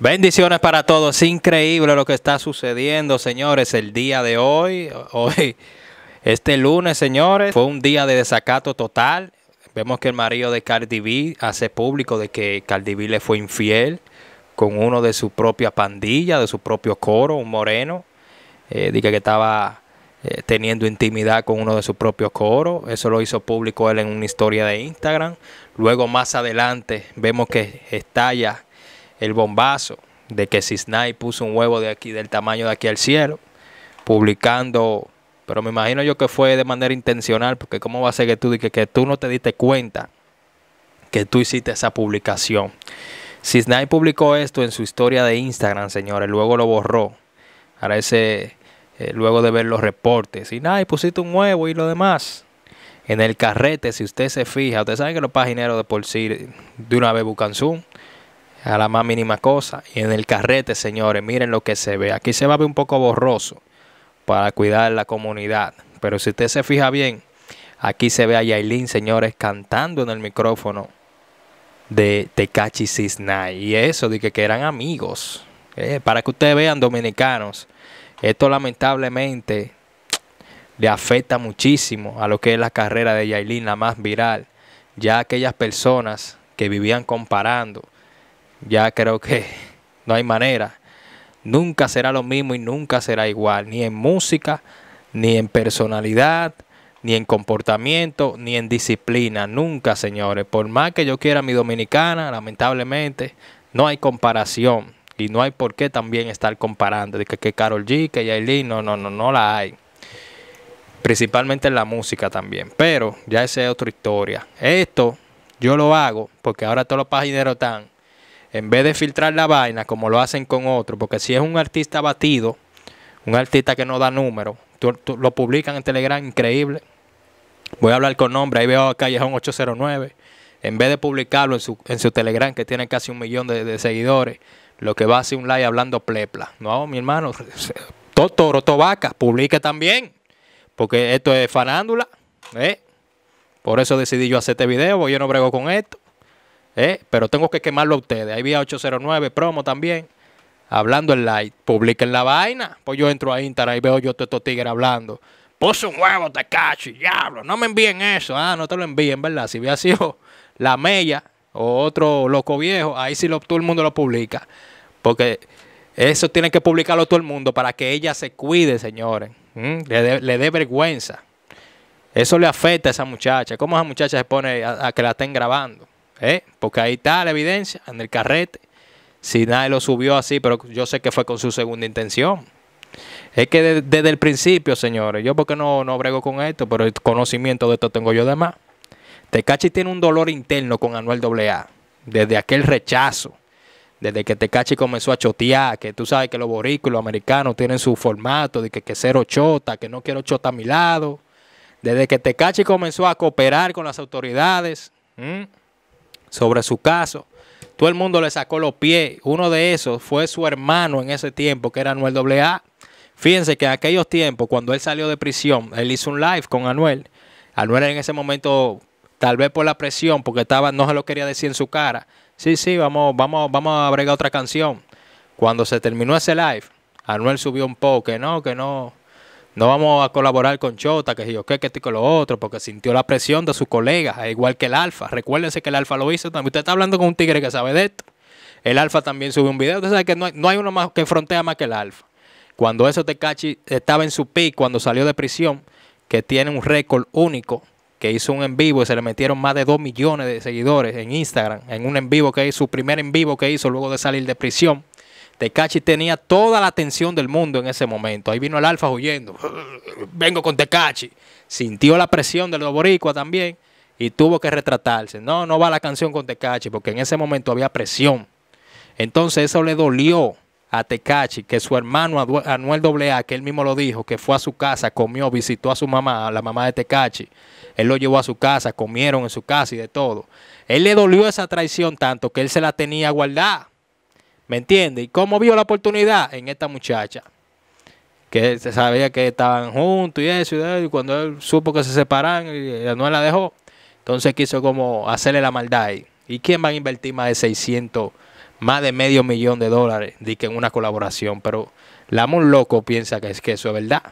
Bendiciones para todos. Increíble lo que está sucediendo, señores, el día de hoy. Hoy, este lunes, señores, fue un día de desacato total. Vemos que el marido de Cardi B hace público de que Cardi B le fue infiel con uno de su propia pandilla, de su propio coro, un moreno. Eh, dije que estaba eh, teniendo intimidad con uno de su propio coro. Eso lo hizo público él en una historia de Instagram. Luego, más adelante, vemos que estalla el bombazo de que Cisnay puso un huevo de aquí, del tamaño de aquí al cielo, publicando, pero me imagino yo que fue de manera intencional, porque cómo va a ser que tú, que, que tú no te diste cuenta que tú hiciste esa publicación. Cisnay publicó esto en su historia de Instagram, señores, luego lo borró. Ahora ese, eh, luego de ver los reportes, y pusiste un huevo y lo demás. En el carrete, si usted se fija, usted sabe que los pagineros de por sí de una vez buscan a la más mínima cosa. Y en el carrete, señores, miren lo que se ve. Aquí se va a ver un poco borroso para cuidar la comunidad. Pero si usted se fija bien, aquí se ve a Yailin, señores, cantando en el micrófono de Tecachi Cisnay. Y eso, de que, eran amigos. Eh, para que ustedes vean, dominicanos, esto lamentablemente le afecta muchísimo a lo que es la carrera de Yailin, la más viral. Ya aquellas personas que vivían comparando ya creo que no hay manera. Nunca será lo mismo y nunca será igual, ni en música, ni en personalidad, ni en comportamiento, ni en disciplina. Nunca, señores. Por más que yo quiera mi dominicana, lamentablemente, no hay comparación. Y no hay por qué también estar comparando. De que, que Carol G, que Yailin, no, no, no, no la hay. Principalmente en la música también. Pero ya esa es otra historia. Esto yo lo hago porque ahora todos los pagineros están en vez de filtrar la vaina como lo hacen con otro, porque si es un artista batido, un artista que no da número, lo publican en Telegram, increíble. Voy a hablar con nombre, ahí veo a Callejón 809. En vez de publicarlo en su, Telegram, que tiene casi un millón de, seguidores, lo que va a hacer un like hablando plepla. No, mi hermano, todo toro, todo vaca, publique también, porque esto es fanándula. ¿eh? Por eso decidí yo hacer este video, Voy yo no brego con esto. ¿eh? pero tengo que quemarlo a ustedes. Ahí vía 809 promo también. Hablando en live, publiquen la vaina. Pues yo entro a Instagram y veo yo a estos tigres hablando. Puse un huevo, te cacho, diablo. No me envíen eso. Ah, no te lo envíen, ¿verdad? Si hubiera sido la mella o otro loco viejo, ahí sí lo, todo el mundo lo publica. Porque eso tiene que publicarlo todo el mundo para que ella se cuide, señores. ¿Mm? Le dé vergüenza. Eso le afecta a esa muchacha. ¿Cómo esa muchacha se pone a que la estén grabando? ¿Eh? Porque ahí está la evidencia, en el carrete. Si nadie lo subió así, pero yo sé que fue con su segunda intención. Es que desde el principio, señores, yo porque no, no brego con esto, pero el conocimiento de esto tengo yo de más. Tecachi tiene un dolor interno con Anuel A. desde aquel rechazo, desde que Tecachi comenzó a chotear, que tú sabes que los los americanos tienen su formato de que, que cero chota, que no quiero chota a mi lado. Desde que Tecachi comenzó a cooperar con las autoridades, sobre su caso. Todo el mundo le sacó los pies. Uno de esos fue su hermano en ese tiempo, que era Anuel AA. Fíjense que en aquellos tiempos, cuando él salió de prisión, él hizo un live con Anuel. Anuel en ese momento, tal vez por la presión, porque estaba, no se lo quería decir en su cara. Sí, sí, vamos, vamos, vamos a bregar otra canción. Cuando se terminó ese live, Anuel subió un poco, que no, que no, no vamos a colaborar con Chota, que yo qué, que esto lo otro, porque sintió la presión de sus colegas, igual que el Alfa. Recuérdense que el Alfa lo hizo también. Usted está hablando con un tigre que sabe de esto. El Alfa también subió un video. Usted sabe que no hay, uno más que frontea más que el Alfa. Cuando eso Cachi estaba en su pico cuando salió de prisión, que tiene un récord único, que hizo un en vivo y se le metieron más de dos millones de seguidores en Instagram, en un en vivo que es su primer en vivo que hizo luego de salir de prisión Tecachi tenía toda la atención del mundo en ese momento. Ahí vino el Alfa huyendo. Vengo con Tecachi. Sintió la presión del boricuas también y tuvo que retratarse. No, no va la canción con Tecachi porque en ese momento había presión. Entonces eso le dolió a Tecachi, que su hermano Anuel AA, que él mismo lo dijo, que fue a su casa, comió, visitó a su mamá, a la mamá de Tecachi. Él lo llevó a su casa, comieron en su casa y de todo. Él le dolió esa traición tanto que él se la tenía guardada. ¿Me entiende? ¿Y cómo vio la oportunidad? En esta muchacha. Que se sabía que estaban juntos y eso. Y cuando él supo que se separan y no la dejó. Entonces quiso como hacerle la maldad ahí. ¿Y quién va a invertir más de 600, más de medio millón de dólares de en una colaboración? Pero la muy loco piensa que, es, que eso es verdad.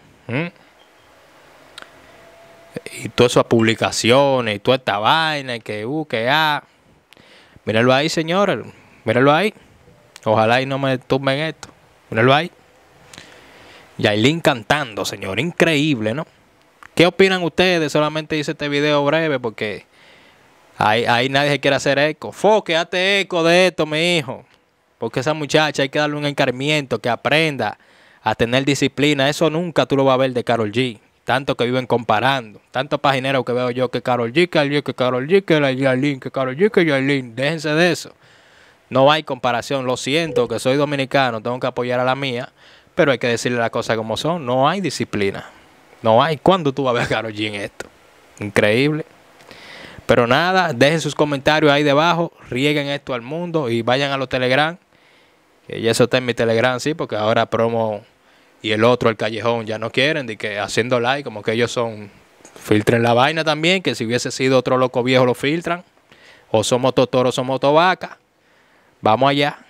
Y todas esas publicaciones, y toda esta vaina, que U, uh, que A. Ah. mírenlo Míralo ahí, señores. Míralo ahí. Ojalá y no me tumben esto. Míralo ahí. Yailin cantando, señor. Increíble, ¿no? ¿Qué opinan ustedes? Solamente hice este video breve porque ahí, nadie quiere hacer eco. Foque, eco de esto, mi hijo. Porque esa muchacha hay que darle un encarmiento, que aprenda a tener disciplina. Eso nunca tú lo vas a ver de Carol G. Tanto que viven comparando. Tanto paginero que veo yo que Carol G, que Carol G, que Carol G, que Yailin, que Carol G, que Yailin. Déjense de eso. No hay comparación. Lo siento que soy dominicano, tengo que apoyar a la mía, pero hay que decirle las cosas como son. No hay disciplina. No hay. ¿Cuándo tú vas a ver a en esto? Increíble. Pero nada, dejen sus comentarios ahí debajo, rieguen esto al mundo y vayan a los Telegram. Que eso está en mi Telegram, sí, porque ahora promo y el otro, el callejón, ya no quieren, de que haciendo like, como que ellos son, filtren la vaina también, que si hubiese sido otro loco viejo lo filtran. O somos totoro, somos tovaca. Vamos allá.